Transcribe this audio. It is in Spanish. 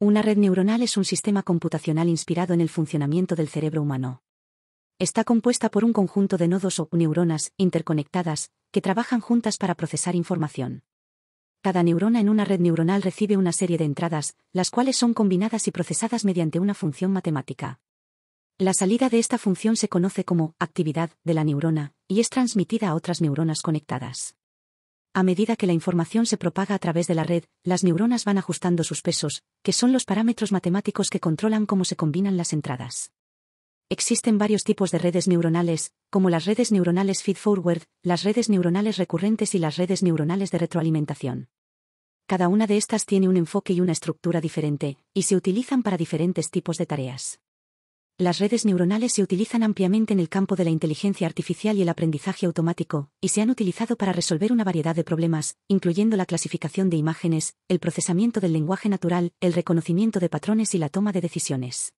Una red neuronal es un sistema computacional inspirado en el funcionamiento del cerebro humano. Está compuesta por un conjunto de nodos o neuronas interconectadas, que trabajan juntas para procesar información. Cada neurona en una red neuronal recibe una serie de entradas, las cuales son combinadas y procesadas mediante una función matemática. La salida de esta función se conoce como actividad de la neurona, y es transmitida a otras neuronas conectadas. A medida que la información se propaga a través de la red, las neuronas van ajustando sus pesos, que son los parámetros matemáticos que controlan cómo se combinan las entradas. Existen varios tipos de redes neuronales, como las redes neuronales feedforward, las redes neuronales recurrentes y las redes neuronales de retroalimentación. Cada una de estas tiene un enfoque y una estructura diferente, y se utilizan para diferentes tipos de tareas. Las redes neuronales se utilizan ampliamente en el campo de la inteligencia artificial y el aprendizaje automático, y se han utilizado para resolver una variedad de problemas, incluyendo la clasificación de imágenes, el procesamiento del lenguaje natural, el reconocimiento de patrones y la toma de decisiones.